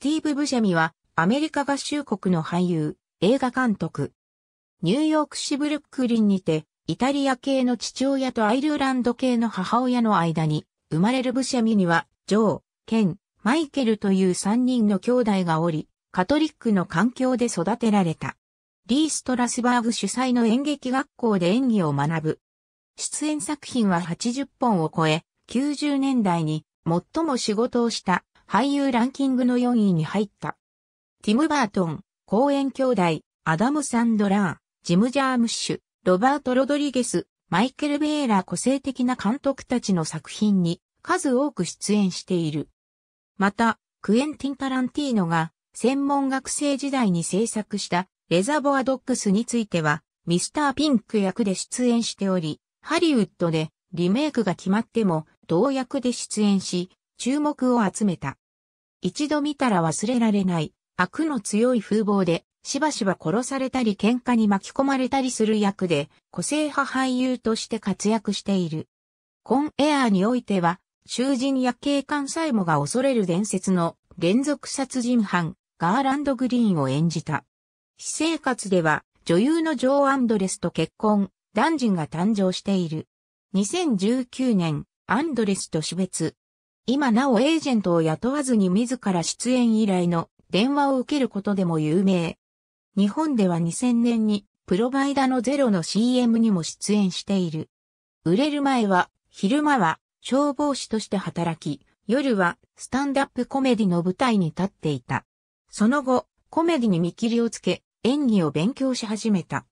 スティーブ・ブシャミは、アメリカ合衆国の俳優、映画監督。ニューヨークシブルックリンにて、イタリア系の父親とアイルランド系の母親の間に、生まれるブシャミには、ジョー、ケン、マイケルという3人の兄弟がおり、カトリックの環境で育てられた。リー・ストラスバーグ主催の演劇学校で演技を学ぶ。出演作品は80本を超え、90年代に最も仕事をした俳優ランキングの4位に入った。ティム・バートン、公演兄弟、アダム・サンドラー、ジム・ジャームッシュ、ロバート・ロドリゲス、マイケル・ベーラー個性的な監督たちの作品に数多く出演している。また、クエンティン・タランティーノが専門学生時代に制作したレザボア・ドッグスについては、ミスター・ピンク役で出演しており、ハリウッドでリメイクが決まっても同役で出演し、注目を集めた。一度見たら忘れられない、悪の強い風貌で、しばしば殺されたり喧嘩に巻き込まれたりする役で、個性派俳優として活躍している。コンエアーにおいては、囚人や警官さえもが恐れる伝説の連続殺人犯、ガーランド・グリーンを演じた。私生活では、女優のジョー・アンドレスと結婚、男人が誕生している。2019年、アンドレスと死別、今なおエージェントを雇わずに自ら出演依頼の電話を受けることでも有名。日本では2000年にプロバイダのゼロの CM にも出演している。売れる前は昼間は消防士として働き、夜はスタンダップコメディの舞台に立っていた。その後、コメディに見切りをつけ、演技を勉強し始めた。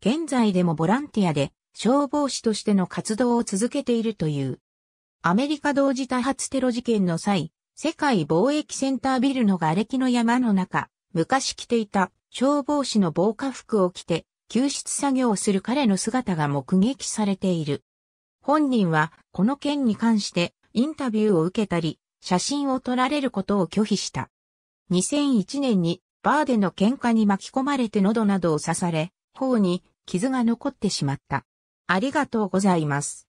現在でもボランティアで消防士としての活動を続けているという。アメリカ同時多発テロ事件の際、世界貿易センタービルの瓦礫の山の中、昔着ていた消防士の防火服を着て救出作業をする彼の姿が目撃されている。本人はこの件に関してインタビューを受けたり、写真を撮られることを拒否した。2001年にバーでの喧嘩に巻き込まれて喉などを刺され、頬に傷が残ってしまった。ありがとうございます。